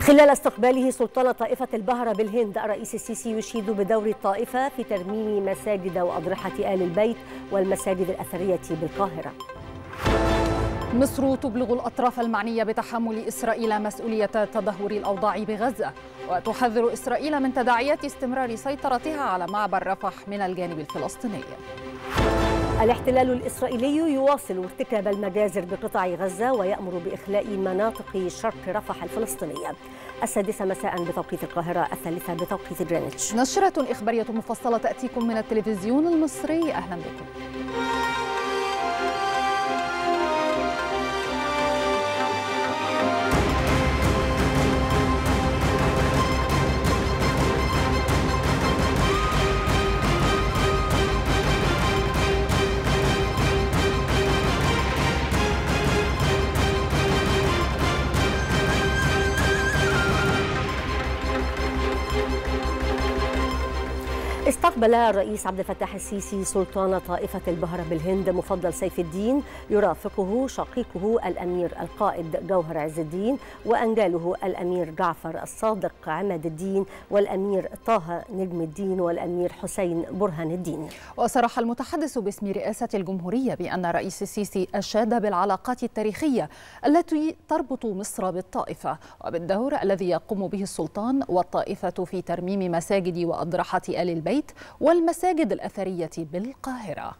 خلال استقباله سلطان طائفة البهرة بالهند الرئيس السيسي يشيد بدور الطائفة في ترميم مساجد وأضرحة آل البيت والمساجد الأثرية بالقاهرة مصر تبلغ الأطراف المعنية بتحمل إسرائيل مسؤولية تدهور الأوضاع بغزة وتحذر إسرائيل من تداعيات استمرار سيطرتها على معبر رفح من الجانب الفلسطيني الاحتلال الإسرائيلي يواصل ارتكاب المجازر بقطاع غزة ويأمر بإخلاء مناطق شرق رفح الفلسطينية السادسة مساء بتوقيت القاهرة الثالثة بتوقيت جرينتش نشرة إخبارية مفصلة تأتيكم من التلفزيون المصري أهلا بكم استقبل الرئيس عبد الفتاح السيسي سلطان طائفة البهرة بالهند مفضل سيف الدين يرافقه شقيقه الأمير القائد جوهر عز الدين وأنجاله الأمير جعفر الصادق عماد الدين والأمير طه نجم الدين والأمير حسين برهان الدين وصرح المتحدث باسم رئاسة الجمهورية بأن الرئيس السيسي أشاد بالعلاقات التاريخية التي تربط مصر بالطائفة وبالدور الذي يقوم به السلطان والطائفة في ترميم مساجد وأضرحة آل البيت والمساجد الأثرية بالقاهرة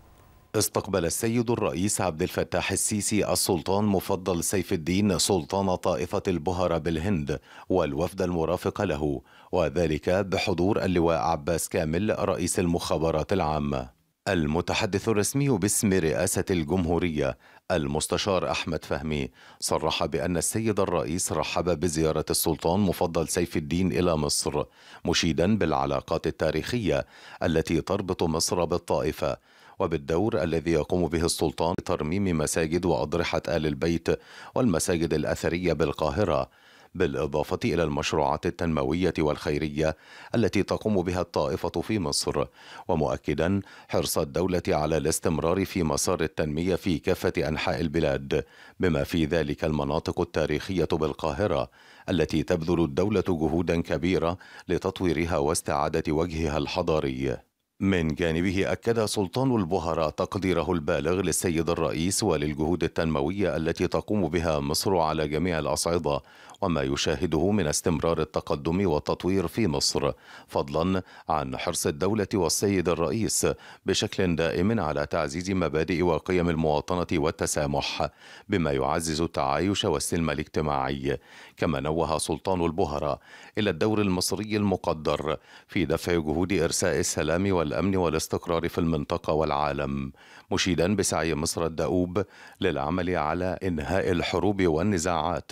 استقبل السيد الرئيس عبد الفتاح السيسي السلطان مفضل سيف الدين سلطان طائفة البهرة بالهند والوفد المرافق له وذلك بحضور اللواء عباس كامل رئيس المخابرات العامة المتحدث الرسمي باسم رئاسة الجمهورية المستشار أحمد فهمي صرح بأن السيد الرئيس رحب بزيارة السلطان مفضل سيف الدين إلى مصر مشيدا بالعلاقات التاريخية التي تربط مصر بالطائفة وبالدور الذي يقوم به السلطان لترميم مساجد وأضرحة آل البيت والمساجد الأثرية بالقاهرة بالإضافة إلى المشروعات التنموية والخيرية التي تقوم بها الطائفة في مصر ومؤكدا حرص الدولة على الاستمرار في مسار التنمية في كافة أنحاء البلاد بما في ذلك المناطق التاريخية بالقاهرة التي تبذل الدولة جهودا كبيرة لتطويرها واستعادة وجهها الحضاري من جانبه أكد سلطان البهرة تقديره البالغ للسيد الرئيس وللجهود التنموية التي تقوم بها مصر على جميع الأصعدة وما يشاهده من استمرار التقدم والتطوير في مصر فضلا عن حرص الدولة والسيد الرئيس بشكل دائم على تعزيز مبادئ وقيم المواطنة والتسامح بما يعزز التعايش والسلم الاجتماعي كما نوه سلطان البهرة إلى الدور المصري المقدر في دفع جهود إرساء السلام والأمن والاستقرار في المنطقة والعالم مشيدا بسعي مصر الدؤوب للعمل على إنهاء الحروب والنزاعات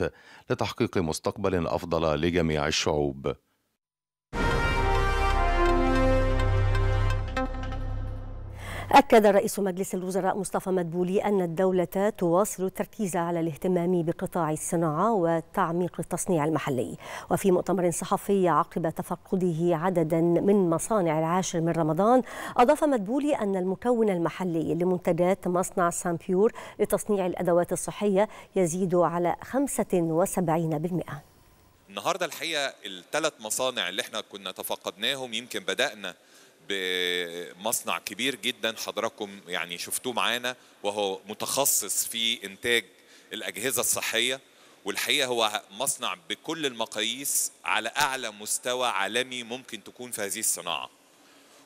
لتحقيق مستقبل أفضل لجميع الشعوب أكد رئيس مجلس الوزراء مصطفى مدبولي أن الدولة تواصل التركيز على الاهتمام بقطاع الصناعة وتعميق التصنيع المحلي وفي مؤتمر صحفي عقب تفقده عددا من مصانع العاشر من رمضان أضاف مدبولي أن المكون المحلي لمنتجات مصنع سامبيور لتصنيع الأدوات الصحية يزيد على 75% النهارده الحقيقه الثلاث مصانع اللي احنا كنا تفقدناهم يمكن بدانا بمصنع كبير جدا حضراتكم يعني شفتوه معانا وهو متخصص في انتاج الاجهزه الصحيه والحقيقه هو مصنع بكل المقاييس على اعلى مستوى عالمي ممكن تكون في هذه الصناعه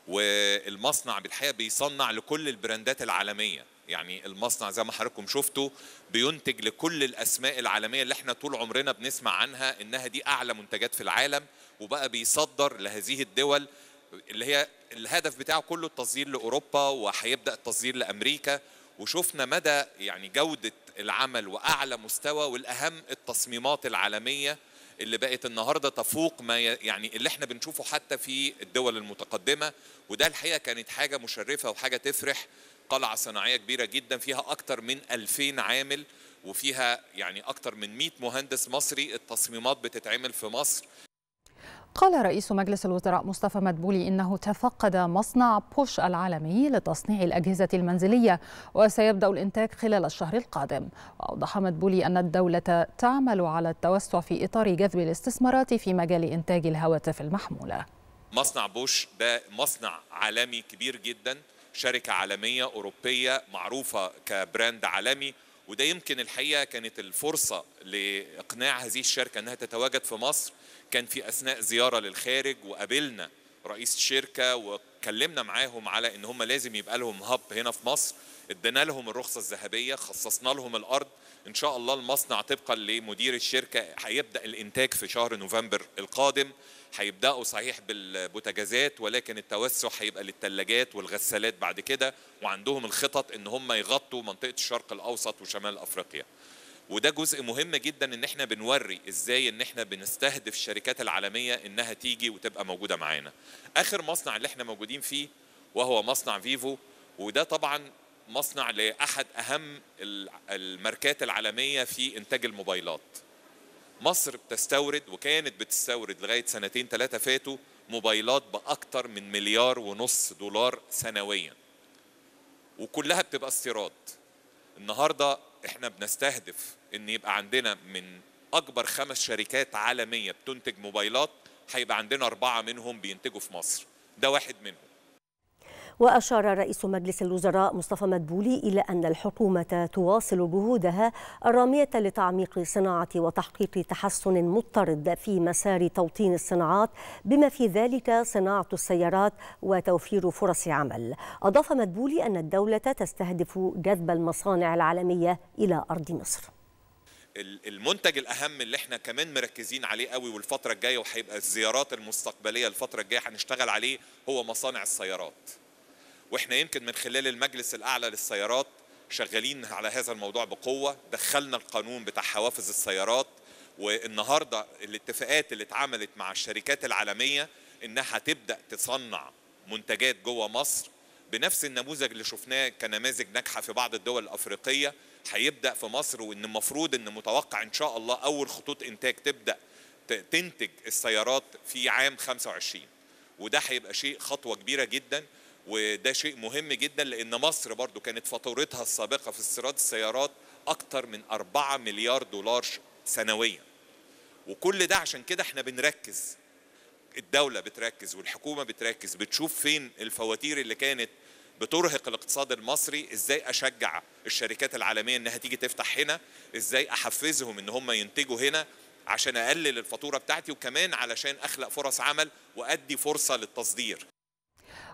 والمصنع بالحقيقه بيصنع لكل البراندات العالميه يعني المصنع زي ما حضراتكم شفتوا بينتج لكل الاسماء العالميه اللي احنا طول عمرنا بنسمع عنها انها دي اعلى منتجات في العالم وبقى بيصدر لهذه الدول اللي هي الهدف بتاعه كله التصدير لاوروبا وهيبدا التصدير لامريكا وشفنا مدى يعني جوده العمل واعلى مستوى والاهم التصميمات العالميه اللي بقت النهارده تفوق ما يعني اللي احنا بنشوفه حتى في الدول المتقدمه وده الحقيقه كانت حاجه مشرفه وحاجه تفرح قلعه صناعيه كبيره جدا فيها اكتر من 2000 عامل وفيها يعني اكتر من 100 مهندس مصري التصميمات بتتعمل في مصر قال رئيس مجلس الوزراء مصطفى مدبولي انه تفقد مصنع بوش العالمي لتصنيع الاجهزه المنزليه وسيبدا الانتاج خلال الشهر القادم واوضح مدبولي ان الدوله تعمل على التوسع في اطار جذب الاستثمارات في مجال انتاج الهواتف المحموله مصنع بوش ده مصنع عالمي كبير جدا شركه عالميه اوروبيه معروفه كبراند عالمي وده يمكن الحقيقه كانت الفرصه لاقناع هذه الشركه انها تتواجد في مصر كان في اثناء زياره للخارج وقابلنا رئيس الشركه واتكلمنا معاهم على ان هم لازم يبقى لهم هاب هنا في مصر ادينا لهم الرخصه الذهبيه خصصنا لهم الارض ان شاء الله المصنع طبقا لمدير الشركه هيبدا الانتاج في شهر نوفمبر القادم هيبداوا صحيح بالبوتاجازات ولكن التوسع هيبقى للثلاجات والغسالات بعد كده وعندهم الخطط ان هم يغطوا منطقه الشرق الاوسط وشمال افريقيا وده جزء مهم جدا ان احنا بنوري ازاي ان احنا بنستهدف الشركات العالميه انها تيجي وتبقى موجوده معانا اخر مصنع اللي احنا موجودين فيه وهو مصنع فيفو وده طبعا مصنع لاحد اهم الماركات العالميه في انتاج الموبايلات مصر بتستورد وكانت بتستورد لغايه سنتين ثلاثه فاتوا موبايلات باكتر من مليار ونص دولار سنويا وكلها بتبقى استيراد النهارده احنا بنستهدف ان يبقى عندنا من اكبر خمس شركات عالميه بتنتج موبايلات هيبقى عندنا اربعه منهم بينتجوا في مصر ده واحد منهم وأشار رئيس مجلس الوزراء مصطفى مدبولي إلى أن الحكومة تواصل جهودها الرامية لتعميق صناعة وتحقيق تحسن مضطرد في مسار توطين الصناعات بما في ذلك صناعة السيارات وتوفير فرص عمل أضاف مدبولي أن الدولة تستهدف جذب المصانع العالمية إلى أرض مصر المنتج الاهم اللي احنا كمان مركزين عليه قوي والفتره الجايه وهيبقى الزيارات المستقبليه الفتره الجايه هنشتغل عليه هو مصانع السيارات واحنا يمكن من خلال المجلس الاعلى للسيارات شغالين على هذا الموضوع بقوه دخلنا القانون بتاع حوافز السيارات والنهارده الاتفاقات اللي اتعملت مع الشركات العالميه انها تبدا تصنع منتجات جوه مصر بنفس النموذج اللي شفناه كنماذج ناجحه في بعض الدول الافريقيه هيبدا في مصر وان المفروض ان متوقع ان شاء الله اول خطوط انتاج تبدا تنتج السيارات في عام 25 وده هيبقى شيء خطوه كبيره جدا وده شيء مهم جدا لان مصر برضو كانت فاتورتها السابقه في استيراد السيارات اكتر من 4 مليار دولار سنويا وكل ده عشان كده احنا بنركز الدوله بتركز والحكومه بتركز بتشوف فين الفواتير اللي كانت بترهق الاقتصاد المصري ازاي اشجع الشركات العالميه انها تيجي تفتح هنا ازاي احفزهم ان هم ينتجوا هنا عشان اقلل الفاتوره بتاعتي وكمان علشان اخلق فرص عمل وادي فرصه للتصدير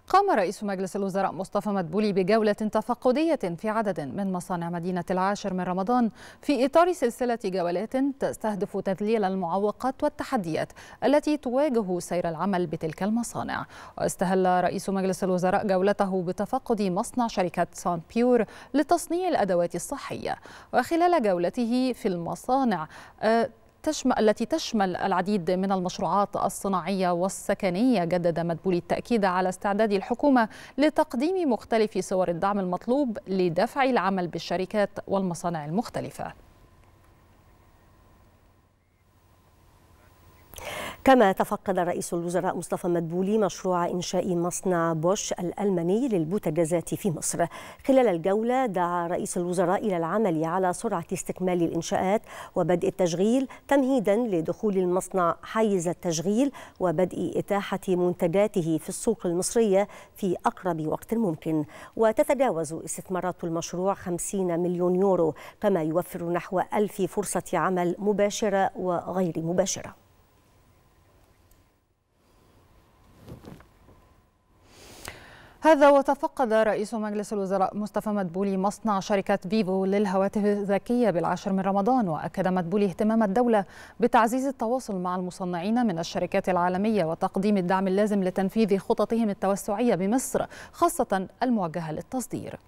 قام رئيس مجلس الوزراء مصطفى مدبولي بجولة تفقدية في عدد من مصانع مدينة العاشر من رمضان في إطار سلسلة جولات تستهدف تذليل المعوقات والتحديات التي تواجه سير العمل بتلك المصانع واستهل رئيس مجلس الوزراء جولته بتفقد مصنع شركة سان بيور لتصنيع الأدوات الصحية وخلال جولته في المصانع آه، تشمل التي تشمل العديد من المشروعات الصناعية والسكنية جدد مدبولي التأكيد على استعداد الحكومة لتقديم مختلف صور الدعم المطلوب لدفع العمل بالشركات والمصانع المختلفة كما تفقد رئيس الوزراء مصطفى مدبولي مشروع إنشاء مصنع بوش الألماني للبوتجازات في مصر خلال الجولة دعا رئيس الوزراء إلى العمل على سرعة استكمال الإنشاءات وبدء التشغيل تمهيدا لدخول المصنع حيز التشغيل وبدء إتاحة منتجاته في السوق المصرية في أقرب وقت ممكن وتتجاوز استثمارات المشروع 50 مليون يورو كما يوفر نحو ألف فرصة عمل مباشرة وغير مباشرة هذا وتفقد رئيس مجلس الوزراء مصطفى مدبولي مصنع شركة فيفو للهواتف الذكية بالعاشر من رمضان وأكد مدبولي اهتمام الدولة بتعزيز التواصل مع المصنعين من الشركات العالمية وتقديم الدعم اللازم لتنفيذ خططهم التوسعية بمصر خاصة الموجهة للتصدير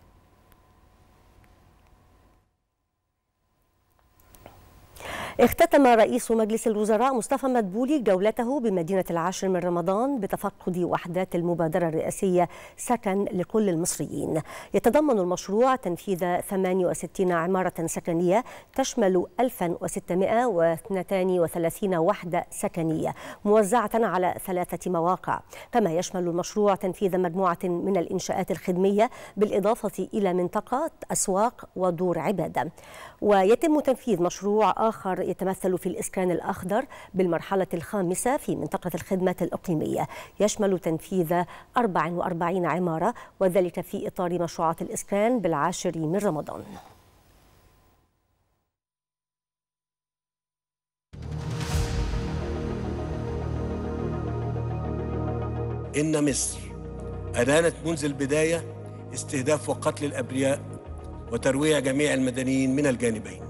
اختتم رئيس مجلس الوزراء مصطفى مدبولي جولته بمدينة العاشر من رمضان بتفقد وحدات المبادرة الرئاسية سكن لكل المصريين يتضمن المشروع تنفيذ 68 عمارة سكنية تشمل 1632 وحدة سكنية موزعة على ثلاثة مواقع كما يشمل المشروع تنفيذ مجموعة من الإنشاءات الخدمية بالإضافة إلى منطقة أسواق ودور عبادة ويتم تنفيذ مشروع آخر يتمثل في الإسكان الأخضر بالمرحلة الخامسة في منطقة الخدمات الإقليمية يشمل تنفيذ 44 عمارة وذلك في إطار مشروعات الإسكان بالعاشر من رمضان إن مصر أدانت منذ البداية استهداف وقتل الأبرياء وترويع جميع المدنيين من الجانبين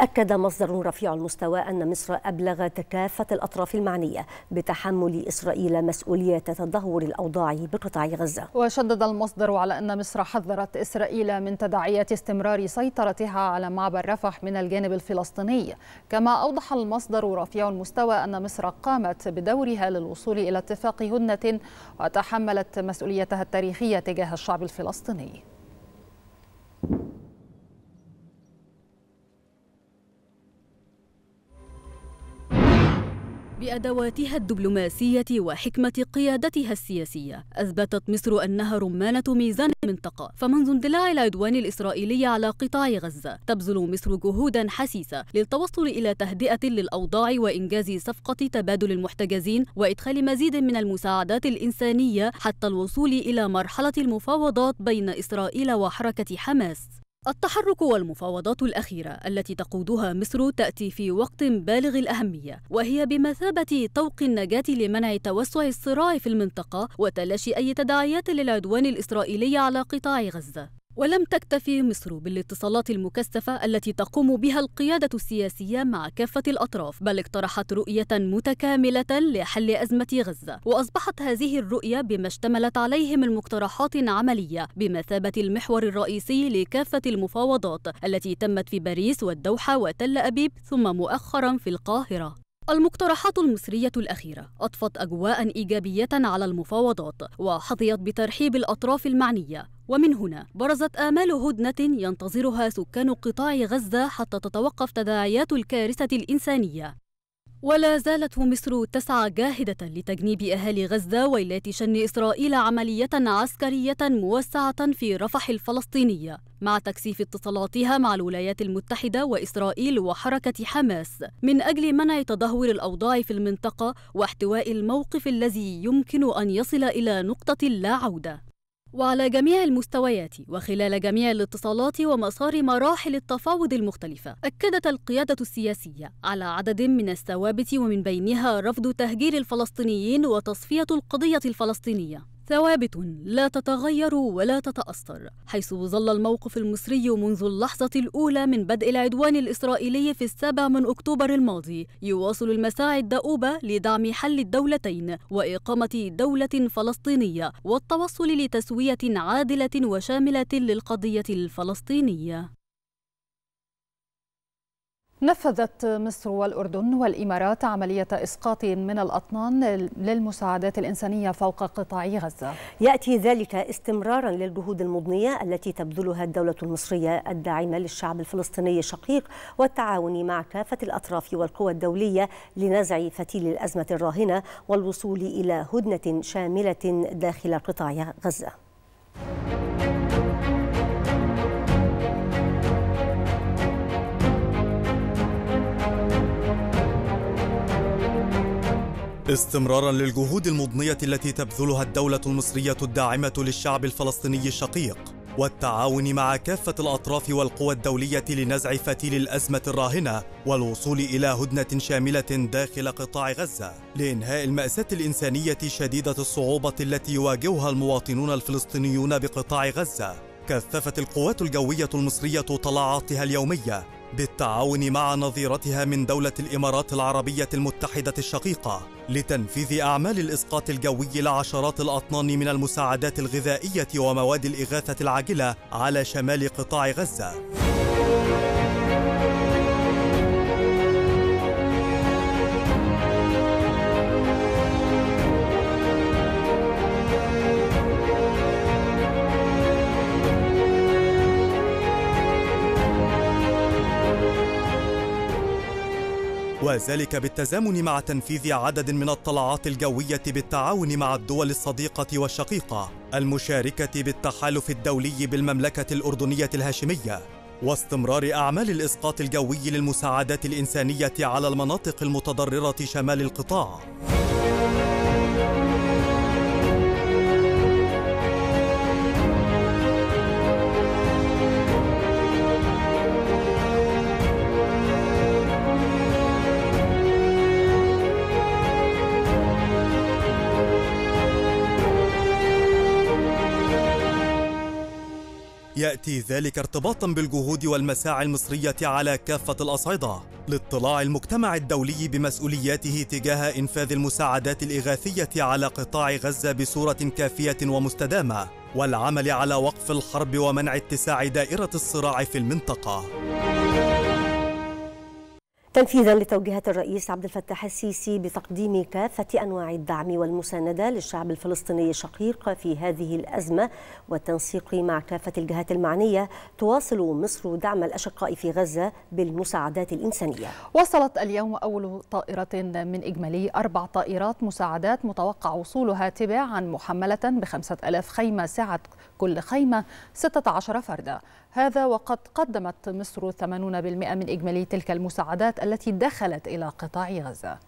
أكد مصدر رفيع المستوى أن مصر أبلغت كافة الأطراف المعنية بتحمل إسرائيل مسؤولية تدهور الأوضاع بقطاع غزة وشدد المصدر على أن مصر حذرت إسرائيل من تداعيات استمرار سيطرتها على معبر رفح من الجانب الفلسطيني كما أوضح المصدر رفيع المستوى أن مصر قامت بدورها للوصول إلى اتفاق هدنة وتحملت مسؤوليتها التاريخية تجاه الشعب الفلسطيني بأدواتها الدبلوماسية وحكمة قيادتها السياسية أثبتت مصر أنها رمانة ميزان المنطقة فمنذ اندلاع العدوان الإسرائيلي على قطاع غزة تبذل مصر جهودا حسيسة للتوصل إلى تهدئة للأوضاع وإنجاز صفقة تبادل المحتجزين وإدخال مزيد من المساعدات الإنسانية حتى الوصول إلى مرحلة المفاوضات بين إسرائيل وحركة حماس التحرك والمفاوضات الأخيرة التي تقودها مصر تأتي في وقت بالغ الأهمية وهي بمثابة طوق النجاة لمنع توسع الصراع في المنطقة وتلاشي أي تداعيات للعدوان الإسرائيلي على قطاع غزة ولم تكتفي مصر بالاتصالات المكثفة التي تقوم بها القيادة السياسية مع كافة الأطراف بل اقترحت رؤية متكاملة لحل أزمة غزة وأصبحت هذه الرؤية بما اشتملت عليه من مقترحات عملية بمثابة المحور الرئيسي لكافة المفاوضات التي تمت في باريس والدوحة وتل أبيب ثم مؤخرا في القاهرة المقترحات المصرية الأخيرة أضفت أجواء إيجابية على المفاوضات وحظيت بترحيب الأطراف المعنية ومن هنا برزت آمال هدنة ينتظرها سكان قطاع غزة حتى تتوقف تداعيات الكارثة الإنسانية ولا زالت مصر تسعى جاهدة لتجنيب أهالي غزة ويلات شن إسرائيل عملية عسكرية موسعة في رفح الفلسطينية مع تكثيف اتصالاتها مع الولايات المتحدة وإسرائيل وحركة حماس من أجل منع تدهور الأوضاع في المنطقة واحتواء الموقف الذي يمكن أن يصل إلى نقطة لا عودة وعلى جميع المستويات وخلال جميع الاتصالات ومسار مراحل التفاوض المختلفة أكدت القيادة السياسية على عدد من الثوابت ومن بينها رفض تهجير الفلسطينيين وتصفية القضية الفلسطينية ثوابت لا تتغير ولا تتأثر حيث ظل الموقف المصري منذ اللحظة الأولى من بدء العدوان الإسرائيلي في السابع من أكتوبر الماضي يواصل المساعي الدؤوبة لدعم حل الدولتين وإقامة دولة فلسطينية والتوصل لتسوية عادلة وشاملة للقضية الفلسطينية نفذت مصر والأردن والإمارات عملية إسقاط من الأطنان للمساعدات الإنسانية فوق قطاع غزة يأتي ذلك استمرارا للجهود المضنية التي تبذلها الدولة المصرية الداعمة للشعب الفلسطيني الشقيق والتعاون مع كافة الأطراف والقوى الدولية لنزع فتيل الأزمة الراهنة والوصول إلى هدنة شاملة داخل قطاع غزة استمرارا للجهود المضنية التي تبذلها الدولة المصرية الداعمة للشعب الفلسطيني الشقيق والتعاون مع كافة الأطراف والقوى الدولية لنزع فتيل الأزمة الراهنة والوصول إلى هدنة شاملة داخل قطاع غزة لإنهاء المأساة الإنسانية شديدة الصعوبة التي يواجهها المواطنون الفلسطينيون بقطاع غزة كثفت القوات الجوية المصرية طلعاتها اليومية بالتعاون مع نظيرتها من دولة الإمارات العربية المتحدة الشقيقة لتنفيذ أعمال الإسقاط الجوي لعشرات الأطنان من المساعدات الغذائية ومواد الإغاثة العاجلة على شمال قطاع غزة. وذلك بالتزامن مع تنفيذ عدد من الطلعات الجوية بالتعاون مع الدول الصديقة والشقيقة المشاركة بالتحالف الدولي بالمملكة الأردنية الهاشمية واستمرار أعمال الإسقاط الجوي للمساعدات الإنسانية على المناطق المتضررة شمال القطاع. يأتي ذلك ارتباطا بالجهود والمساعي المصرية على كافة الأصعدة لاطلاع المجتمع الدولي بمسؤولياته تجاه إنفاذ المساعدات الإغاثية على قطاع غزة بصورة كافية ومستدامة والعمل على وقف الحرب ومنع اتساع دائرة الصراع في المنطقة. تنفيذا لتوجيهات الرئيس عبد الفتاح السيسي بتقديم كافة أنواع الدعم والمساندة للشعب الفلسطيني الشقيق في هذه الأزمة والتنسيق مع كافة الجهات المعنية تواصل مصر دعم الأشقاء في غزة بالمساعدات الإنسانية وصلت اليوم أول طائرة من إجمالي أربع طائرات مساعدات متوقع وصولها تباعا محملة بخمسة ألاف خيمة سعة كل خيمة 16 فردا هذا وقد قدمت مصر 80% من إجمالي تلك المساعدات التي دخلت إلى قطاع غزة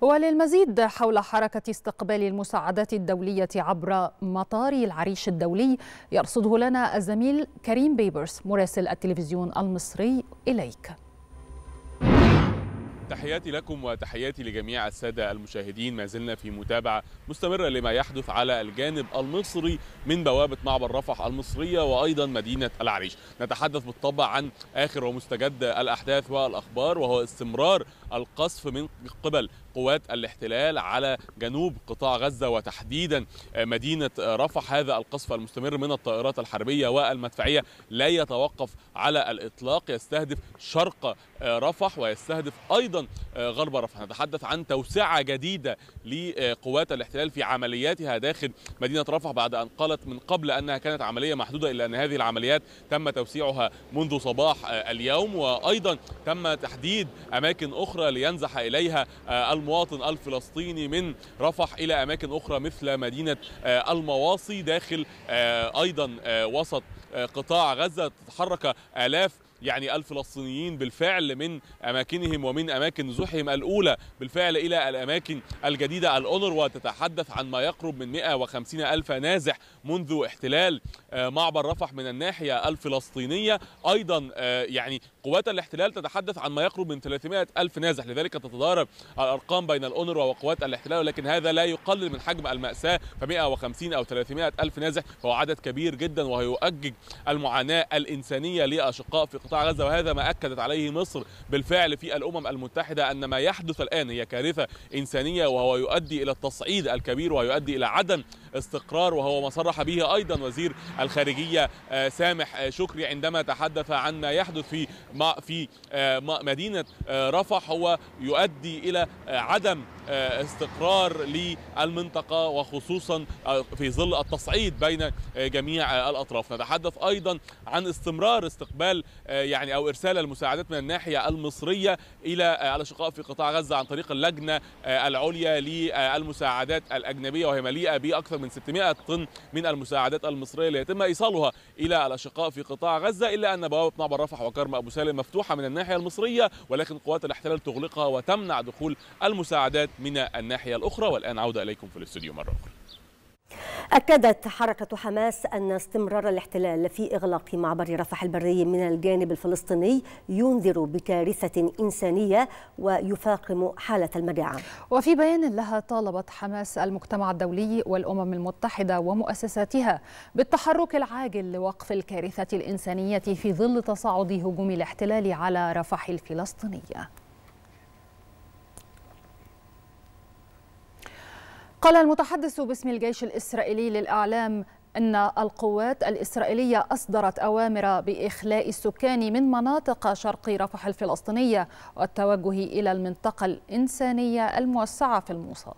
وللمزيد حول حركة استقبال المساعدات الدولية عبر مطار العريش الدولي يرصده لنا الزميل كريم بيبرس مراسل التلفزيون المصري إليك تحياتي لكم وتحياتي لجميع السادة المشاهدين ما زلنا في متابعة مستمرة لما يحدث على الجانب المصري من بوابة معبر رفح المصرية وأيضا مدينة العريش نتحدث بالطبع عن آخر ومستجد الأحداث والأخبار وهو استمرار القصف من قبل قوات الاحتلال على جنوب قطاع غزة وتحديدا مدينة رفح هذا القصف المستمر من الطائرات الحربية والمدفعية لا يتوقف على الإطلاق يستهدف شرق رفح ويستهدف أيضا غرب رفح نتحدث عن توسعة جديدة لقوات الاحتلال في عملياتها داخل مدينة رفح بعد أن قالت من قبل أنها كانت عملية محدودة إلا أن هذه العمليات تم توسيعها منذ صباح اليوم وأيضا تم تحديد أماكن أخرى أخرى لينزح إليها آه، المواطن الفلسطيني من رفح إلى أماكن أخرى مثل مدينة آه، المواصي داخل آه، أيضا وسط قطاع غزة تتحرك آلاف يعني الفلسطينيين بالفعل من أماكنهم ومن أماكن نزوحهم الأولى بالفعل إلى الأماكن الجديدة الأونروا تتحدث عن ما يقرب من 150 ألف نازح منذ احتلال آه، معبر رفح من الناحية الفلسطينية أيضا آه، يعني قوات الاحتلال تتحدث عن ما يقرب من 300 ألف نازح لذلك تتضارب الأرقام بين الأونروا وقوات الاحتلال ولكن هذا لا يقلل من حجم المأساة ف 150 أو 300 ألف نازح هو عدد كبير جدا وهيؤجج المعاناة الإنسانية لأشقاء في قطاع غزه وهذا ما اكدت عليه مصر بالفعل في الامم المتحده ان ما يحدث الان هي كارثه انسانيه وهو يؤدي الى التصعيد الكبير ويؤدي الى عدم استقرار وهو ما صرح به ايضا وزير الخارجيه آه، سامح آه، شكري عندما تحدث عن ما يحدث في في آه، مدينه رفح هو يؤدي الى عدم آه، استقرار للمنطقة وخصوصا آه، في ظل التصعيد بين آه، جميع الأطراف نتحدث أيضا عن استمرار استقبال يعني أو إرسال المساعدات من الناحية المصرية إلى الأشقاء في قطاع غزة عن طريق اللجنة العليا للمساعدات الأجنبية وهي مليئة بأكثر من 600 طن من المساعدات المصرية ليتم إيصالها إلى الأشقاء في قطاع غزة إلا أن بوابة معبر نعم رفح وكرم أبو سالم مفتوحة من الناحية المصرية ولكن قوات الاحتلال تغلقها وتمنع دخول المساعدات من الناحية الأخرى والآن عودة إليكم في الاستوديو مرة أخرى أكدت حركة حماس أن استمرار الاحتلال في إغلاق معبر رفح البري من الجانب الفلسطيني ينذر بكارثة إنسانية ويفاقم حالة المجاعة وفي بيان لها طالبت حماس المجتمع الدولي والأمم المتحدة ومؤسساتها بالتحرك العاجل لوقف الكارثة الإنسانية في ظل تصاعد هجوم الاحتلال على رفح الفلسطينية قال المتحدث باسم الجيش الإسرائيلي للإعلام أن القوات الإسرائيلية أصدرت أوامر بإخلاء السكان من مناطق شرق رفح الفلسطينية والتوجه إلى المنطقة الإنسانية الموسعة في الموصل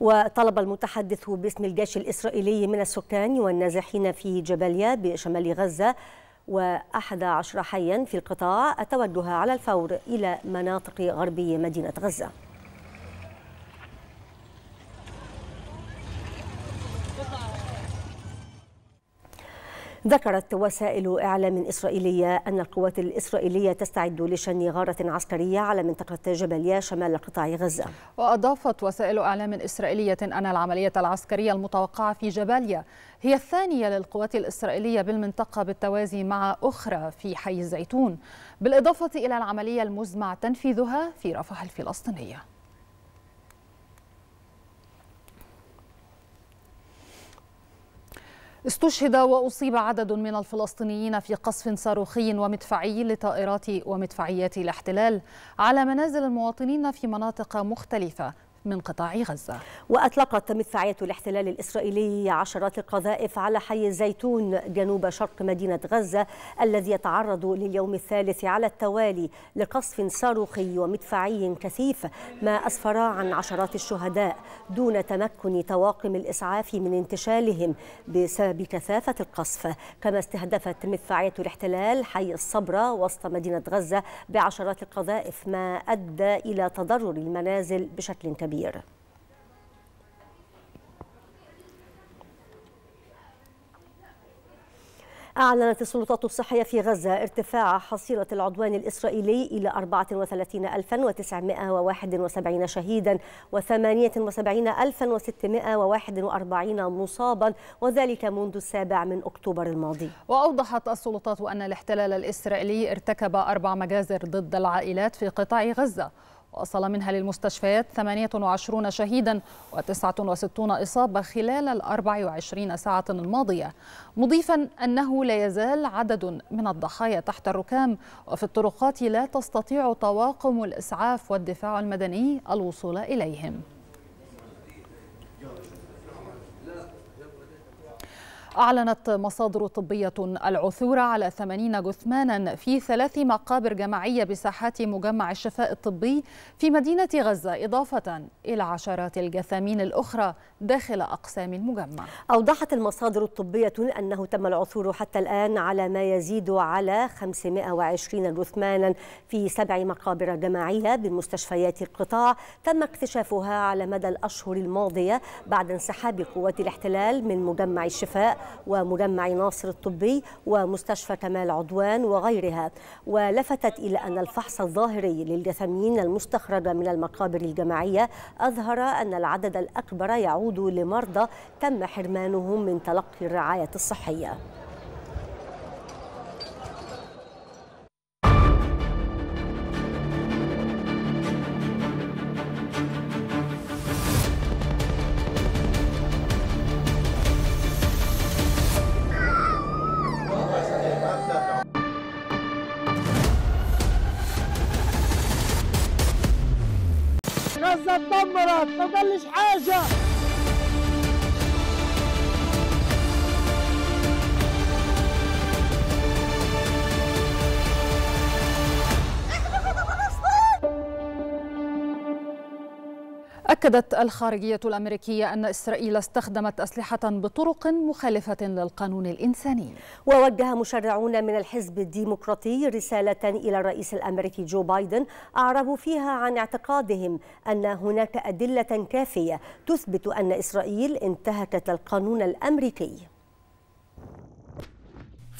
وطلب المتحدث باسم الجيش الإسرائيلي من السكان والنازحين في جباليا بشمال غزة وأحد عشر حيا في القطاع التوجه على الفور إلى مناطق غربي مدينة غزة ذكرت وسائل إعلام إسرائيلية أن القوات الإسرائيلية تستعد لشن غارة عسكرية على منطقة جبليا شمال قطاع غزة وأضافت وسائل إعلام إسرائيلية أن العملية العسكرية المتوقعة في جباليا هي الثانية للقوات الإسرائيلية بالمنطقة بالتوازي مع أخرى في حي الزيتون بالإضافة إلى العملية المزمع تنفيذها في رفح الفلسطينية استشهد وأصيب عدد من الفلسطينيين في قصف صاروخي ومدفعي لطائرات ومدفعيات الاحتلال على منازل المواطنين في مناطق مختلفة من قطاع غزة وأطلقت مدفعية الاحتلال الإسرائيلي عشرات القذائف على حي الزيتون جنوب شرق مدينة غزة الذي يتعرض لليوم الثالث على التوالي لقصف صاروخي ومدفعي كثيف ما أسفر عن عشرات الشهداء دون تمكن طواقم الإسعاف من انتشالهم بسبب كثافة القصف كما استهدفت مدفعية الاحتلال حي الصبرة وسط مدينة غزة بعشرات القذائف ما أدى إلى تضرر المنازل بشكل كبير كبير أعلنت السلطات الصحية في غزة ارتفاع حصيلة العدوان الإسرائيلي إلى 34971 شهيدا و78641 مصابا وذلك منذ السابع من أكتوبر الماضي وأوضحت السلطات أن الاحتلال الإسرائيلي ارتكب أربع مجازر ضد العائلات في قطاع غزة وصل منها للمستشفيات 28 شهيدا و69 إصابة خلال ال 24 ساعة الماضية مضيفا أنه لا يزال عدد من الضحايا تحت الركام وفي الطرقات لا تستطيع طواقم الإسعاف والدفاع المدني الوصول إليهم أعلنت مصادر طبية العثور على 80 جثمانا في ثلاث مقابر جماعية بساحات مجمع الشفاء الطبي في مدينة غزة إضافة إلى عشرات الجثامين الأخرى داخل أقسام المجمع أوضحت المصادر الطبية أنه تم العثور حتى الآن على ما يزيد على 520 جثمانا في سبع مقابر جماعية بمستشفيات القطاع تم اكتشافها على مدى الأشهر الماضية بعد انسحاب قوات الاحتلال من مجمع الشفاء ومجمع ناصر الطبي ومستشفى كمال عدوان وغيرها ولفتت إلى أن الفحص الظاهري للجثامين المستخرجة من المقابر الجماعية أظهر أن العدد الأكبر يعود لمرضى تم حرمانهم من تلقي الرعاية الصحية مش حاجه أكدت الخارجية الأمريكية أن إسرائيل استخدمت أسلحة بطرق مخالفة للقانون الإنساني ووجه مشرعون من الحزب الديمقراطي رسالة إلى الرئيس الأمريكي جو بايدن أعربوا فيها عن اعتقادهم أن هناك أدلة كافية تثبت أن إسرائيل انتهكت القانون الأمريكي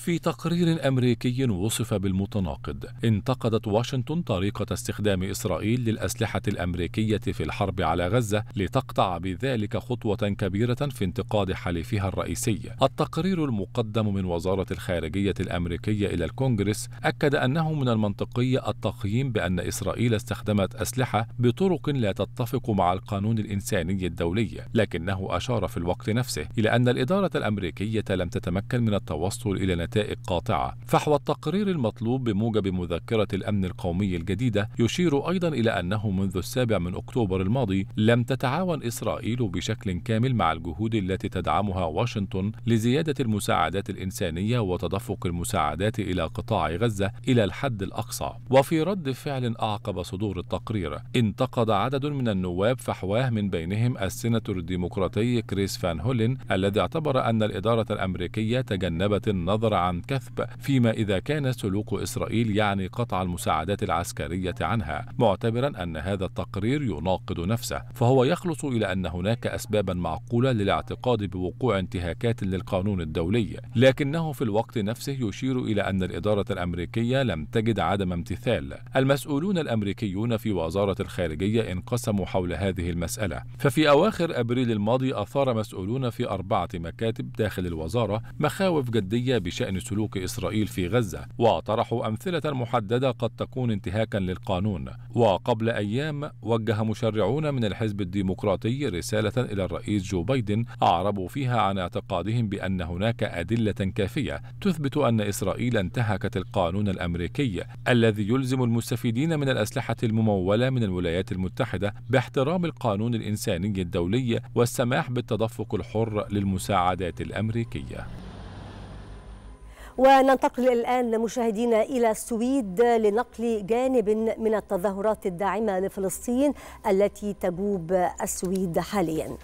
في تقرير أمريكي وصف بالمتناقض انتقدت واشنطن طريقة استخدام إسرائيل للأسلحة الأمريكية في الحرب على غزة لتقطع بذلك خطوة كبيرة في انتقاد حليفها الرئيسي التقرير المقدم من وزارة الخارجية الأمريكية إلى الكونغرس أكد أنه من المنطقي التقييم بأن إسرائيل استخدمت أسلحة بطرق لا تتفق مع القانون الإنساني الدولي لكنه أشار في الوقت نفسه إلى أن الإدارة الأمريكية لم تتمكن من التوصل إلى نتائج النتائج قاطعة فحوى التقرير المطلوب بموجب مذكرة الأمن القومي الجديدة يشير أيضا إلى أنه منذ السابع من أكتوبر الماضي لم تتعاون إسرائيل بشكل كامل مع الجهود التي تدعمها واشنطن لزيادة المساعدات الإنسانية وتدفق المساعدات إلى قطاع غزة إلى الحد الأقصى وفي رد فعل أعقب صدور التقرير انتقد عدد من النواب فحواه من بينهم السيناتور الديمقراطي كريس فان هولين الذي اعتبر أن الإدارة الأمريكية تجنبت النظر عن كثب فيما إذا كان سلوك إسرائيل يعني قطع المساعدات العسكرية عنها معتبرا أن هذا التقرير يناقض نفسه فهو يخلص إلى أن هناك أسبابا معقولة للاعتقاد بوقوع انتهاكات للقانون الدولي لكنه في الوقت نفسه يشير إلى أن الإدارة الأمريكية لم تجد عدم امتثال المسؤولون الأمريكيون في وزارة الخارجية انقسموا حول هذه المسألة ففي أواخر أبريل الماضي أثار مسؤولون في أربعة مكاتب داخل الوزارة مخاوف جدية بشأن شأن سلوك إسرائيل في غزة وطرحوا أمثلة محددة قد تكون انتهاكا للقانون وقبل أيام وجه مشرعون من الحزب الديمقراطي رسالة إلى الرئيس جو بايدن أعربوا فيها عن اعتقادهم بأن هناك أدلة كافية تثبت أن إسرائيل انتهكت القانون الأمريكي الذي يلزم المستفيدين من الأسلحة الممولة من الولايات المتحدة باحترام القانون الإنساني الدولي والسماح بالتدفق الحر للمساعدات الأمريكية وننتقل الآن مشاهدينا إلى السويد لنقل جانب من التظاهرات الداعمة لفلسطين التي تجوب السويد حالياً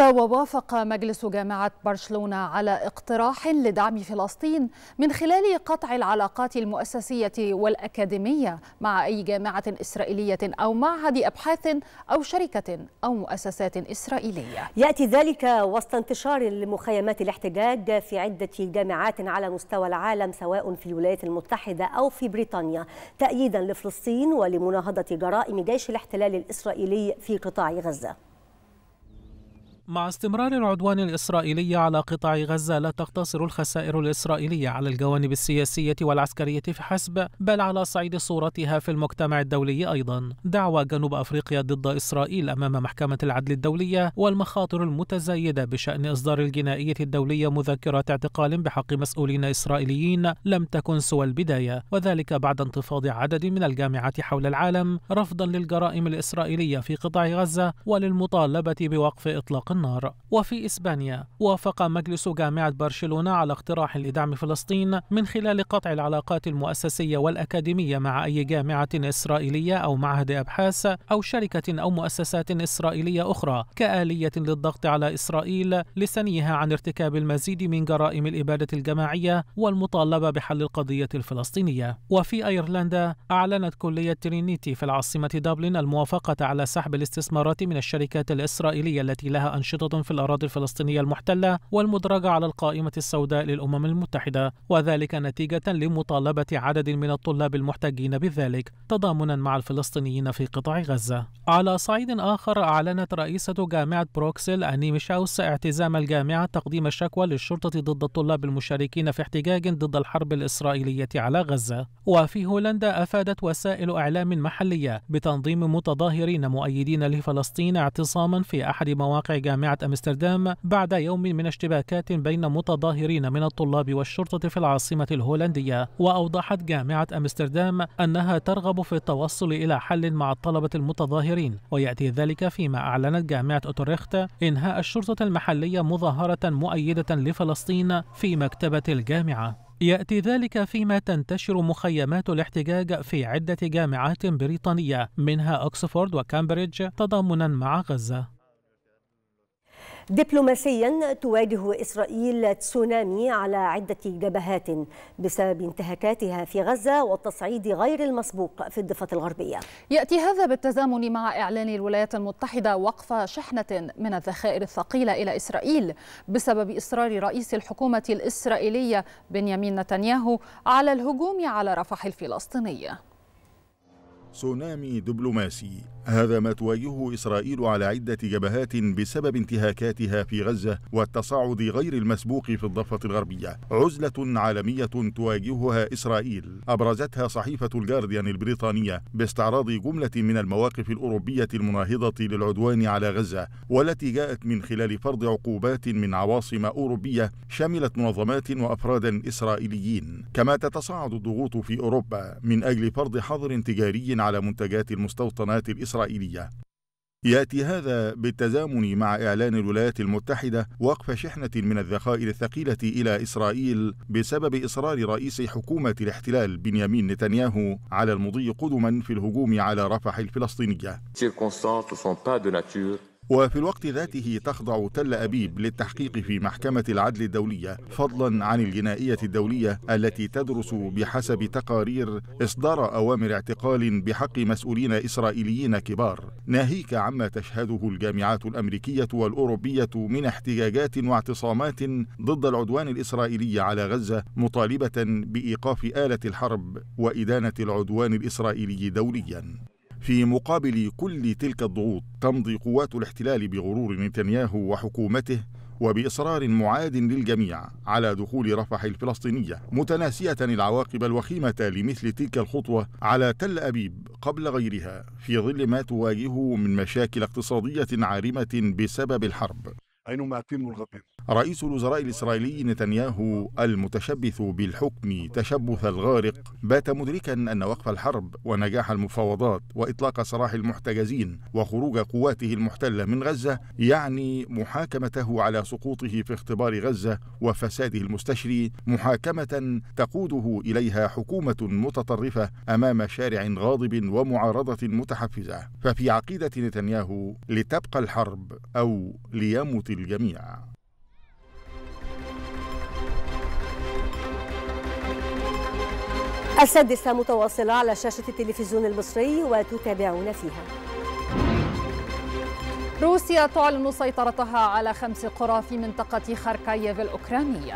هذا ووافق مجلس جامعة برشلونة على اقتراح لدعم فلسطين من خلال قطع العلاقات المؤسسية والأكاديمية مع أي جامعة إسرائيلية أو معهد أبحاث أو شركة أو مؤسسات إسرائيلية يأتي ذلك وسط انتشار لمخيمات الاحتجاج في عدة جامعات على مستوى العالم سواء في الولايات المتحدة أو في بريطانيا تأييدا لفلسطين ولمناهضة جرائم جيش الاحتلال الإسرائيلي في قطاع غزة مع استمرار العدوان الإسرائيلي على قطاع غزة لا تقتصر الخسائر الإسرائيلية على الجوانب السياسية والعسكرية فحسب بل على صعيد صورتها في المجتمع الدولي أيضا دعوى جنوب أفريقيا ضد إسرائيل أمام محكمة العدل الدولية والمخاطر المتزايدة بشأن إصدار الجنائية الدولية مذكرة اعتقال بحق مسؤولين إسرائيليين لم تكن سوى البداية وذلك بعد انتفاض عدد من الجامعات حول العالم رفضا للجرائم الإسرائيلية في قطاع غزة وللمطالبة بوقف إطلاق النار وفي إسبانيا وافق مجلس جامعة برشلونة على اقتراح لدعم فلسطين من خلال قطع العلاقات المؤسسية والأكاديمية مع أي جامعة إسرائيلية أو معهد أبحاث أو شركة أو مؤسسات إسرائيلية أخرى كآلية للضغط على إسرائيل لسنيها عن ارتكاب المزيد من جرائم الإبادة الجماعية والمطالبة بحل القضية الفلسطينية وفي أيرلندا أعلنت كلية ترينيتي في العاصمة دبلن الموافقة على سحب الاستثمارات من الشركات الإسرائيلية التي لها أنشطة أنشطة في الأراضي الفلسطينية المحتلة والمدرجة على القائمة السوداء للأمم المتحدة وذلك نتيجة لمطالبة عدد من الطلاب المحتجين بذلك تضامنا مع الفلسطينيين في قطاع غزة على صعيد آخر أعلنت رئيسة جامعة بروكسل أني ميشاوس اعتزام الجامعة تقديم شكوى للشرطة ضد الطلاب المشاركين في احتجاج ضد الحرب الإسرائيلية على غزة وفي هولندا أفادت وسائل إعلام محلية بتنظيم متظاهرين مؤيدين لفلسطين اعتصاما في أحد مواقع جامعة جامعة أمستردام بعد يوم من اشتباكات بين متظاهرين من الطلاب والشرطة في العاصمة الهولندية وأوضحت جامعة أمستردام أنها ترغب في التوصل إلى حل مع الطلبة المتظاهرين ويأتي ذلك فيما أعلنت جامعة أوتريخت إنهاء الشرطة المحلية مظاهرة مؤيدة لفلسطين في مكتبة الجامعة ياتي ذلك فيما تنتشر مخيمات الاحتجاج في عده جامعات بريطانيه منها أكسفورد وكامبريدج تضامنا مع غزه دبلوماسيا تواجه إسرائيل تسونامي على عدة جبهات بسبب انتهاكاتها في غزة والتصعيد غير المسبوق في الضفة الغربية يأتي هذا بالتزامن مع إعلان الولايات المتحدة وقف شحنة من الذخائر الثقيلة إلى إسرائيل بسبب إصرار رئيس الحكومة الإسرائيلية بنيامين نتنياهو على الهجوم على رفح الفلسطينية تسونامي دبلوماسي هذا ما تواجهه إسرائيل على عدة جبهات بسبب انتهاكاتها في غزة والتصاعد غير المسبوق في الضفة الغربية عزلة عالمية تواجهها إسرائيل أبرزتها صحيفة الجارديان البريطانية باستعراض جملة من المواقف الأوروبية المناهضة للعدوان على غزة والتي جاءت من خلال فرض عقوبات من عواصم أوروبية شملت منظمات وأفرادا إسرائيليين كما تتصاعد الضغوط في أوروبا من أجل فرض حظر تجاري على منتجات المستوطنات الإسرائيلية الإسرائيلية يأتي هذا بالتزامن مع إعلان الولايات المتحدة وقف شحنة من الذخائر الثقيلة إلى إسرائيل بسبب إصرار رئيس حكومة الاحتلال بنيامين نتنياهو على المضي قدما في الهجوم على رفح الفلسطينية. وفي الوقت ذاته تخضع تل أبيب للتحقيق في محكمة العدل الدولية فضلا عن الجنائية الدولية التي تدرس بحسب تقارير إصدار أوامر اعتقال بحق مسؤولين إسرائيليين كبار ناهيك عما تشهده الجامعات الأمريكية والأوروبية من احتجاجات واعتصامات ضد العدوان الإسرائيلي على غزة مطالبة بإيقاف آلة الحرب وإدانة العدوان الإسرائيلي دوليا في مقابل كل تلك الضغوط تمضي قوات الاحتلال بغرور نتنياهو وحكومته وبإصرار معاد للجميع على دخول رفح الفلسطينية متناسية العواقب الوخيمة لمثل تلك الخطوة على تل أبيب قبل غيرها في ظل ما تواجهه من مشاكل اقتصادية عارمة بسبب الحرب أينما رئيس الوزراء الإسرائيلي نتنياهو المتشبث بالحكم تشبث الغارق بات مدركا أن وقف الحرب ونجاح المفاوضات وإطلاق سراح المحتجزين وخروج قواته المحتلة من غزة يعني محاكمته على سقوطه في اختبار غزة وفساده المستشري محاكمة تقوده إليها حكومة متطرفة أمام شارع غاضب ومعارضة متحفزة ففي عقيدة نتنياهو لتبقى الحرب أو ليمت الجميع السادسة متواصلة على شاشة التلفزيون المصري وتتابعون فيها روسيا تعلن سيطرتها على خمس قرى في منطقة خاركايف الأوكرانية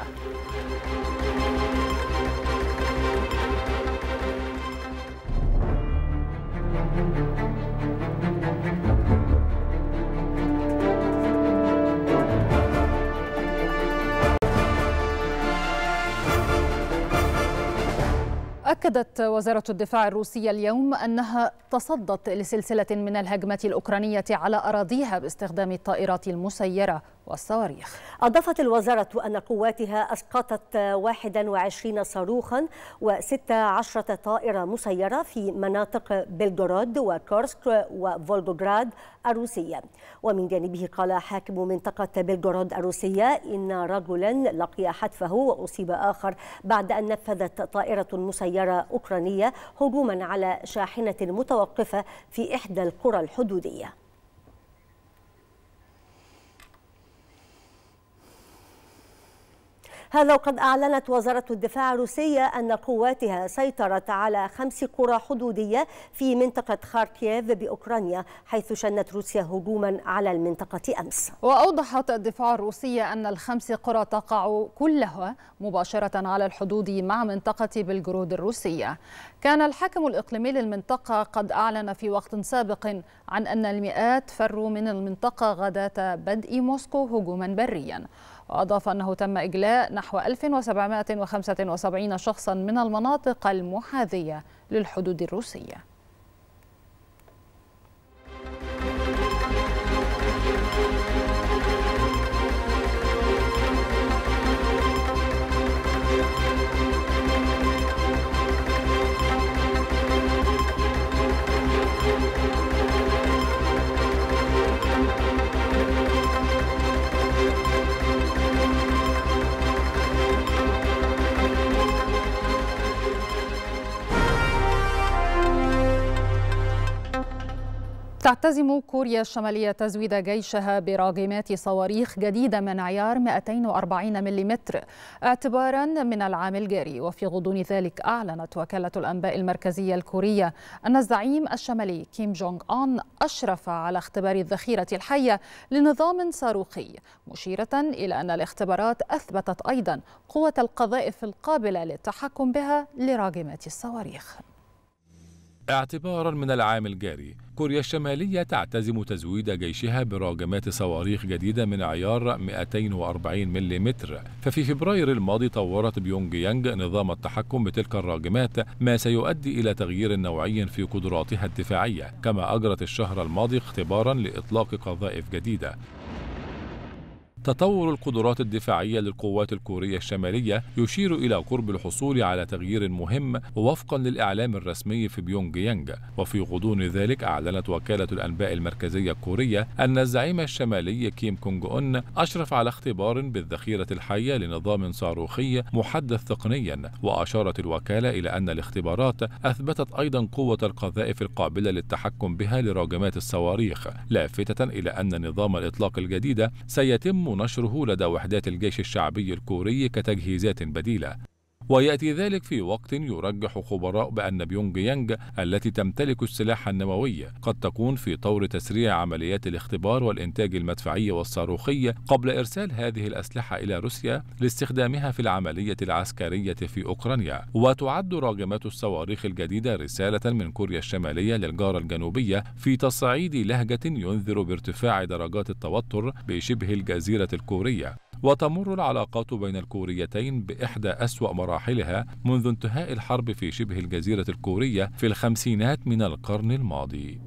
أكدت وزارة الدفاع الروسية اليوم أنها تصدت لسلسلة من الهجمات الأوكرانية على أراضيها باستخدام الطائرات المسيرة والصواريخ أضافت الوزارة أن قواتها أسقطت 21 صاروخا و16 طائرة مسيرة في مناطق بلغورود وكورسك وفولغوغراد الروسية ومن جانبه قال حاكم منطقة بلغورود الروسية إن رجلا لقي حتفه وأصيب آخر بعد أن نفذت طائرة مسيرة أوكرانية هجوما على شاحنة متوقفة في إحدى القرى الحدودية هذا وقد أعلنت وزارة الدفاع الروسية أن قواتها سيطرت على خمس قرى حدودية في منطقة خاركييف بأوكرانيا حيث شنت روسيا هجوما على المنطقة أمس وأوضحت الدفاع الروسية أن الخمس قرى تقع كلها مباشرة على الحدود مع منطقة بلغرود الروسية كان الحاكم الإقليمي للمنطقة قد أعلن في وقت سابق عن أن المئات فروا من المنطقة غداة بدء موسكو هجوما بريا وأضاف أنه تم إجلاء نحو 1775 شخصا من المناطق المحاذية للحدود الروسية تعتزم كوريا الشمالية تزويد جيشها براجمات صواريخ جديدة من عيار 240 ملم اعتبارا من العام الجاري وفي غضون ذلك أعلنت وكالة الأنباء المركزية الكورية أن الزعيم الشمالي كيم جونغ أون أشرف على اختبار الذخيرة الحية لنظام صاروخي مشيرة إلى أن الاختبارات أثبتت أيضا قوة القذائف القابلة للتحكم بها لراجمات الصواريخ اعتبارا من العام الجاري كوريا الشمالية تعتزم تزويد جيشها براجمات صواريخ جديدة من عيار 240 ملم ففي فبراير الماضي طورت بيونج يانج نظام التحكم بتلك الراجمات ما سيؤدي إلى تغيير نوعي في قدراتها الدفاعية كما أجرت الشهر الماضي اختبارا لإطلاق قذائف جديدة تطور القدرات الدفاعية للقوات الكورية الشمالية يشير إلى قرب الحصول على تغيير مهم وفقا للإعلام الرسمي في بيونج يانج وفي غضون ذلك أعلنت وكالة الأنباء المركزية الكورية أن الزعيم الشمالي كيم كونغ أون أشرف على اختبار بالذخيرة الحية لنظام صاروخي محدث تقنيا وأشارت الوكالة إلى أن الاختبارات أثبتت أيضا قوة القذائف القابلة للتحكم بها لراجمات الصواريخ لافتة إلى أن نظام الإطلاق الجديد سيتم نشره لدى وحدات الجيش الشعبي الكوري كتجهيزات بديلة ويأتي ذلك في وقت يرجح خبراء بأن بيونج يانج التي تمتلك السلاح النووي قد تكون في طور تسريع عمليات الاختبار والإنتاج المدفعي والصاروخي قبل إرسال هذه الأسلحة إلى روسيا لاستخدامها في العملية العسكرية في أوكرانيا وتعد راجمات الصواريخ الجديدة رسالة من كوريا الشمالية للجارة الجنوبية في تصعيد لهجة ينذر بارتفاع درجات التوتر بشبه الجزيرة الكورية وتمر العلاقات بين الكوريتين بإحدى أسوأ مراحلها منذ انتهاء الحرب في شبه الجزيرة الكورية في الخمسينات من القرن الماضي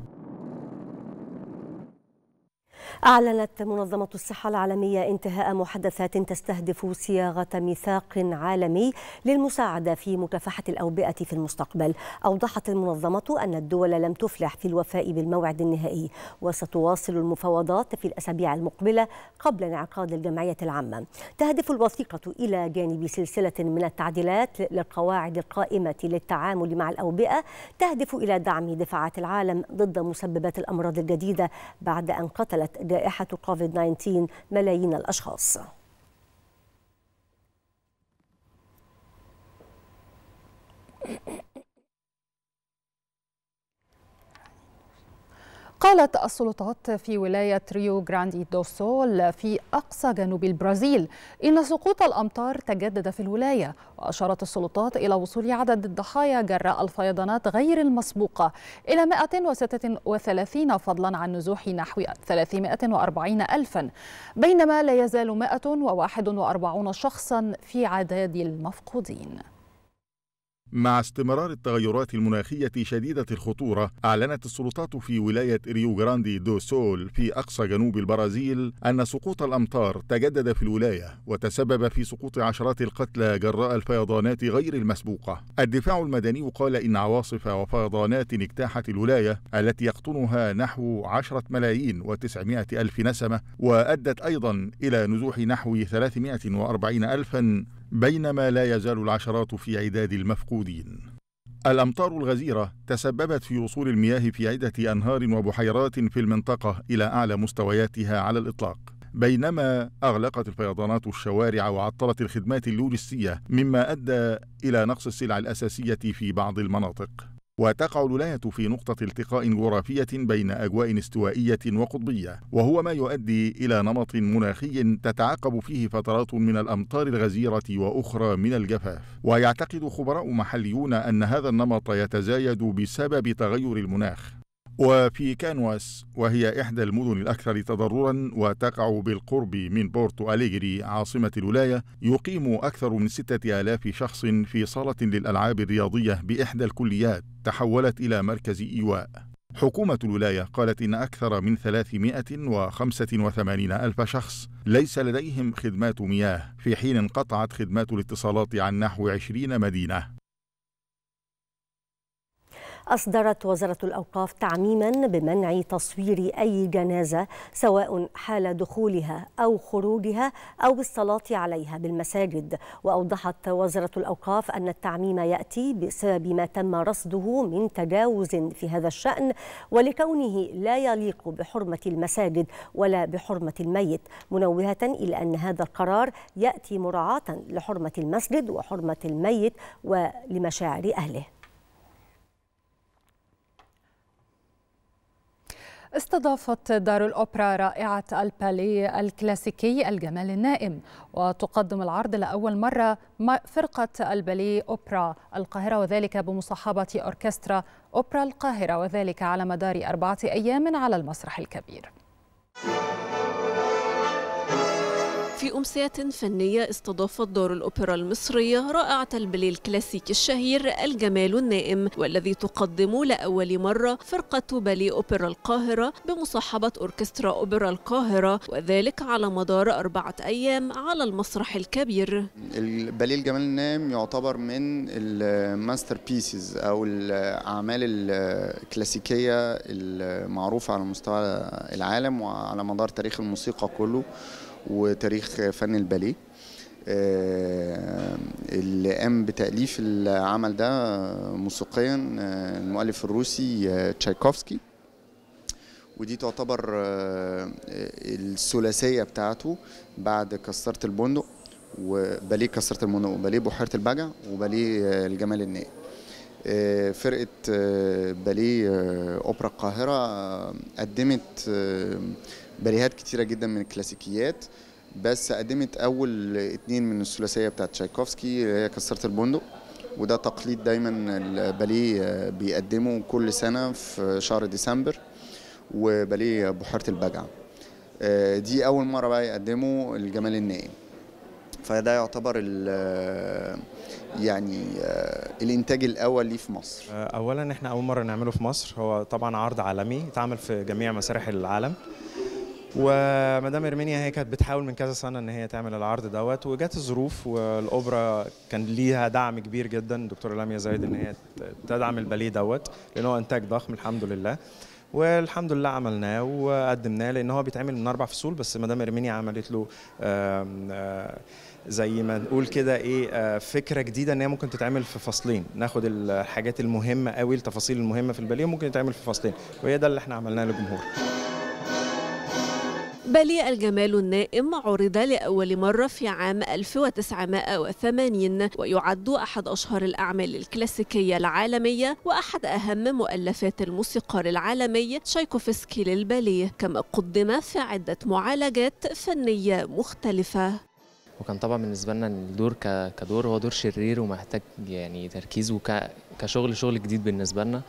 أعلنت منظمة الصحة العالمية انتهاء محادثات تستهدف صياغة ميثاق عالمي للمساعدة في مكافحة الأوبئة في المستقبل أوضحت المنظمة أن الدول لم تفلح في الوفاء بالموعد النهائي وستواصل المفاوضات في الأسابيع المقبلة قبل انعقاد الجمعية العامة تهدف الوثيقة إلى جانب سلسلة من التعديلات للقواعد القائمة للتعامل مع الأوبئة تهدف إلى دعم دفاعات العالم ضد مسببات الأمراض الجديدة بعد أن قتلت جائحة كوفيد 19 ملايين الأشخاص قالت السلطات في ولاية ريو جراندي دو سول في أقصى جنوب البرازيل إن سقوط الأمطار تجدد في الولاية وأشارت السلطات إلى وصول عدد الضحايا جراء الفيضانات غير المسبوقة إلى 136 فضلا عن نزوح نحو 340 ألفا بينما لا يزال 141 شخصا في عدد المفقودين مع استمرار التغيرات المناخية شديدة الخطورة أعلنت السلطات في ولاية ريو جراندي دو سول في أقصى جنوب البرازيل أن سقوط الأمطار تجدد في الولاية وتسبب في سقوط عشرات القتلى جراء الفيضانات غير المسبوقة الدفاع المدني قال إن عواصف وفيضانات اجتاحت الولاية التي يقطنها نحو عشرة ملايين وتسعمائة ألف نسمة وأدت أيضا إلى نزوح نحو وأربعين ألفا بينما لا يزال العشرات في عداد المفقودين الأمطار الغزيرة تسببت في وصول المياه في عدة أنهار وبحيرات في المنطقة إلى أعلى مستوياتها على الإطلاق بينما أغلقت الفيضانات الشوارع وعطلت الخدمات اللوجستية مما أدى إلى نقص السلع الأساسية في بعض المناطق وتقع الولاية في نقطة التقاء جغرافية بين أجواء استوائية وقطبية، وهو ما يؤدي إلى نمط مناخي تتعاقب فيه فترات من الأمطار الغزيرة وأخرى من الجفاف، ويعتقد خبراء محليون أن هذا النمط يتزايد بسبب تغير المناخ، وفي كانواس وهي إحدى المدن الأكثر تضررا وتقع بالقرب من بورتو أليجري عاصمة الولاية يقيم أكثر من ستة آلاف شخص في صالة للألعاب الرياضية بإحدى الكليات تحولت إلى مركز إيواء حكومة الولاية قالت إن أكثر من 385 ألف شخص ليس لديهم خدمات مياه في حين انقطعت خدمات الاتصالات عن نحو 20 مدينة أصدرت وزارة الأوقاف تعميما بمنع تصوير أي جنازة سواء حال دخولها أو خروجها أو الصلاة عليها بالمساجد وأوضحت وزارة الأوقاف أن التعميم يأتي بسبب ما تم رصده من تجاوز في هذا الشأن ولكونه لا يليق بحرمة المساجد ولا بحرمة الميت منوهة إلى أن هذا القرار يأتي مراعاة لحرمة المسجد وحرمة الميت ولمشاعر أهله استضافت دار الأوبرا رائعة الباليه الكلاسيكي الجمال النائم وتقدم العرض لأول مرة فرقة الباليه أوبرا القاهرة وذلك بمصاحبة أوركسترا أوبرا القاهرة وذلك على مدار أربعة أيام على المسرح الكبير. في أمسية فنية استضافت دار الأوبرا المصرية رائعة البلي الكلاسيكي الشهير الجمال النائم والذي تقدم لأول مرة فرقة بلي أوبرا القاهرة بمصاحبة أوركسترا أوبرا القاهرة وذلك على مدار أربعة أيام على المسرح الكبير الباليه الجمال النائم يعتبر من الماستر بيسز أو الأعمال الكلاسيكية المعروفة على مستوى العالم وعلى مدار تاريخ الموسيقى كله وتاريخ فن الباليه آه، اللي قام بتأليف العمل ده موسيقيا آه، المؤلف الروسي آه، تشايكوفسكي ودي تعتبر الثلاثية بتاعته بعد كسرت البندق وباليه كسرت البندق وباليه بحيرة البجع وباليه الجمال النائي فرقة باليه أوبرا القاهرة قدمت بريهات كتيره جدا من الكلاسيكيات بس قدمت اول اتنين من الثلاثيه بتاعت تشايكوفسكي اللي هي كسرت البندق وده تقليد دايما الباليه بيقدمه كل سنه في شهر ديسمبر وباليه بحيره البجعه آه، دي اول مره بقى يقدموا الجمال النائم فده يعتبر آه، يعني آه، الانتاج الاول ليه في مصر اولا احنا اول مره نعمله في مصر هو طبعا عرض عالمي اتعمل في جميع مسارح العالم ومدام ارمينيا هي كانت بتحاول من كذا سنه ان هي تعمل العرض دوت وجت الظروف والاوبرا كان ليها دعم كبير جدا دكتور لاميا زايد ان هي تدعم الباليه دوت لان هو انتاج ضخم الحمد لله والحمد لله عملناه وقدمناه لان هو بيتعمل من اربع فصول بس مدام ارمينيا عملت له آم آم زي ما نقول كده ايه فكره جديده ان هي ممكن تتعمل في فصلين ناخد الحاجات المهمه قوي التفاصيل المهمه في الباليه ممكن تتعمل في فصلين وهي ده اللي احنا عملناه للجمهور بالي الجمال النائم عرض لأول مرة في عام 1980 ويعد أحد أشهر الأعمال الكلاسيكية العالمية وأحد أهم مؤلفات الموسيقار العالمي تشايكوفسكي للباليه كما قدم في عدة معالجات فنية مختلفة وكان طبعا بالنسبة لنا الدور كدور هو دور شرير ومحتاج يعني تركيز وكشغل شغل جديد بالنسبة لنا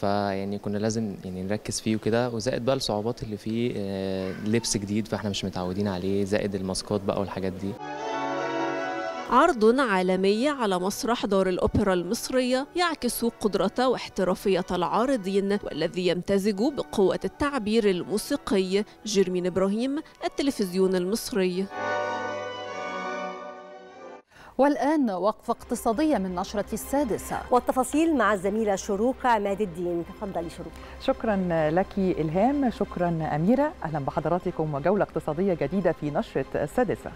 فيعني كنا لازم يعني نركز فيه وكده وزائد بقى الصعوبات اللي فيه آه، لبس جديد فاحنا مش متعودين عليه زائد الماسكات بقى والحاجات دي عرض عالمي على مسرح دار الأوبرا المصرية يعكس قدرة واحترافية العارضين والذي يمتزج بقوة التعبير الموسيقي جيرمين إبراهيم التلفزيون المصري والآن وقفة اقتصادية من نشرة السادسة والتفاصيل مع الزميلة شروق عماد الدين تفضلي شروق شكرا لك إلهام شكرا أميرة أهلا بحضراتكم وجولة اقتصادية جديدة في نشرة السادسة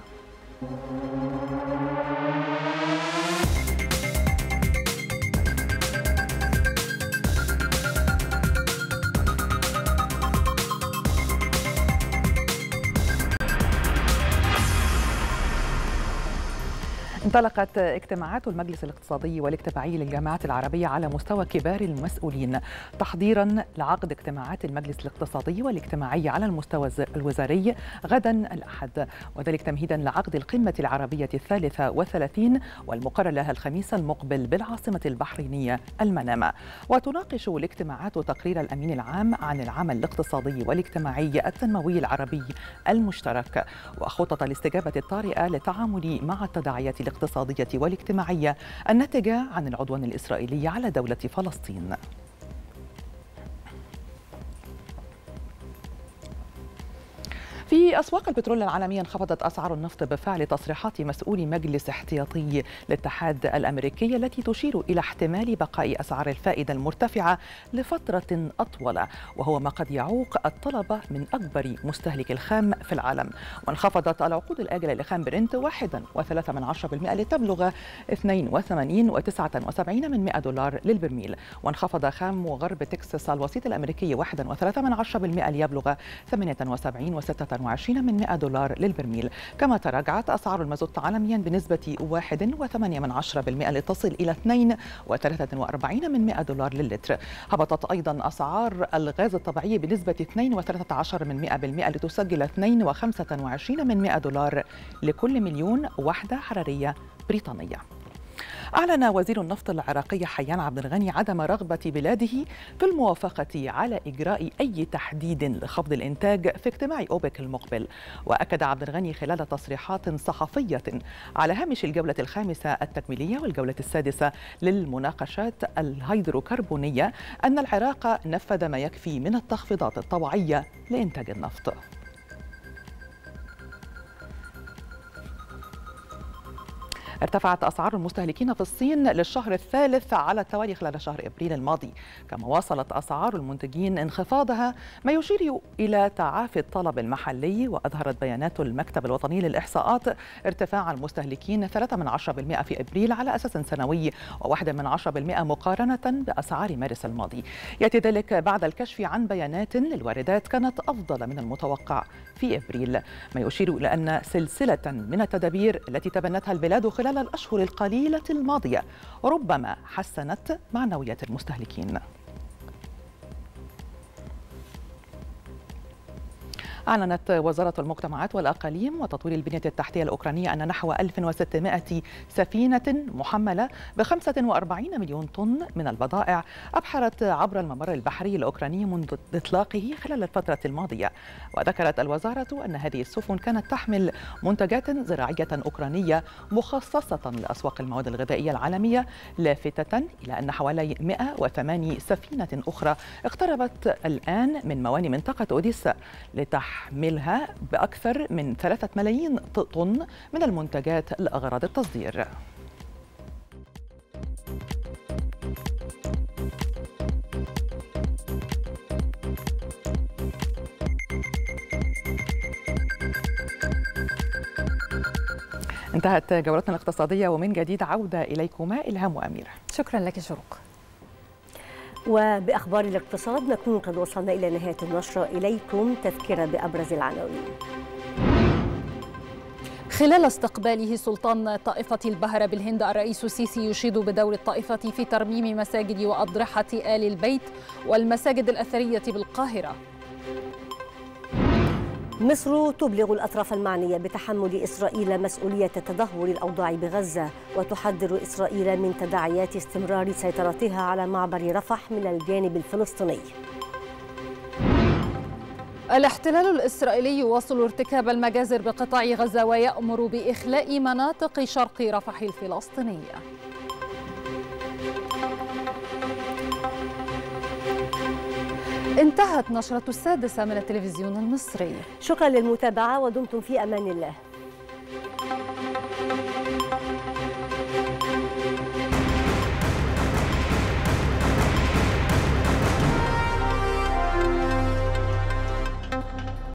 انطلقت اجتماعات المجلس الاقتصادي والاجتماعي للجامعات العربية على مستوى كبار المسؤولين تحضيرا لعقد اجتماعات المجلس الاقتصادي والاجتماعي على المستوى الوزاري غدا الأحد وذلك تمهيدا لعقد القمة العربية الثالثة والثلاثين والمقرر لها الخميس المقبل بالعاصمة البحرينية المنامة وتناقش الاجتماعات تقرير الأمين العام عن العمل الاقتصادي والاجتماعي التنموي العربي المشترك وخطط الاستجابة الطارئة للتعامل مع التداعيات الاقتصادية الاقتصادية والاجتماعية الناتجة عن العدوان الإسرائيلي على دولة فلسطين في أسواق البترول العالمية انخفضت أسعار النفط بفعل تصريحات مسؤول مجلس احتياطي الاتحاد الأمريكي التي تشير إلى احتمال بقاء أسعار الفائدة المرتفعة لفترة أطول وهو ما قد يعوق الطلب من أكبر مستهلك الخام في العالم وانخفضت العقود الآجلة لخام برنت 1.3% لتبلغ 82.79 من 100 دولار للبرميل وانخفض خام غرب تكساس الوسيط الأمريكي 1.3% ليبلغ 78.6 23 من 100 دولار للبرميل كما تراجعت أسعار المازوت عالميا بنسبة 1.8% لتصل إلى 2.43 من 100 دولار للتر هبطت أيضا أسعار الغاز الطبيعي بنسبة 2.13 من 100% لتسجل 2.25 من 100 دولار لكل مليون وحدة حرارية بريطانية أعلن وزير النفط العراقي حيان عبد الغني عدم رغبة بلاده في الموافقة على إجراء أي تحديد لخفض الإنتاج في اجتماع أوبك المقبل وأكد عبد الغني خلال تصريحات صحفية على هامش الجولة الخامسة التكميلية والجولة السادسة للمناقشات الهيدروكربونية أن العراق نفذ ما يكفي من التخفيضات الطوعية لإنتاج النفط ارتفعت أسعار المستهلكين في الصين للشهر الثالث على التوالي خلال شهر أبريل الماضي كما واصلت أسعار المنتجين انخفاضها ما يشير إلى تعافي الطلب المحلي وأظهرت بيانات المكتب الوطني للإحصاءات ارتفاع المستهلكين 3 من في أبريل على أساس سنوي و1 من مقارنة بأسعار مارس الماضي يأتي ذلك بعد الكشف عن بيانات للواردات كانت أفضل من المتوقع في أبريل ما يشير إلى أن سلسلة من التدابير التي تبنتها البلاد خلال خلال الأشهر القليلة الماضية ربما حسنت معنويات المستهلكين أعلنت وزارة المجتمعات والأقاليم وتطوير البنية التحتية الأوكرانية أن نحو 1600 سفينة محملة ب 45 مليون طن من البضائع أبحرت عبر الممر البحري الأوكراني منذ إطلاقه خلال الفترة الماضية وذكرت الوزارة أن هذه السفن كانت تحمل منتجات زراعية أوكرانية مخصصة لأسواق المواد الغذائية العالمية لافتة إلى أن حوالي 108 سفينة أخرى اقتربت الآن من مواني منطقة أوديسا لتح يحملها بأكثر من 3 ملايين طن من المنتجات لأغراض التصدير انتهت جولتنا الاقتصادية ومن جديد عودة إليكما إلهام وأميرة شكرا لك شروق وبأخبار الاقتصاد نكون قد وصلنا إلى نهاية النشرة إليكم تذكرة بأبرز العناوين خلال استقباله سلطان طائفة البهرة بالهند الرئيس السيسي يشيد بدور الطائفة في ترميم مساجد وأضرحة آل البيت والمساجد الأثرية بالقاهرة مصر تبلغ الأطراف المعنية بتحمل إسرائيل مسؤولية تدهور الأوضاع بغزة وتحذر إسرائيل من تداعيات استمرار سيطرتها على معبر رفح من الجانب الفلسطيني الاحتلال الإسرائيلي يواصل ارتكاب المجازر بقطاع غزة ويأمر بإخلاء مناطق شرق رفح الفلسطينية انتهت نشرة السادسة من التلفزيون المصري شكرا للمتابعة ودمتم في أمان الله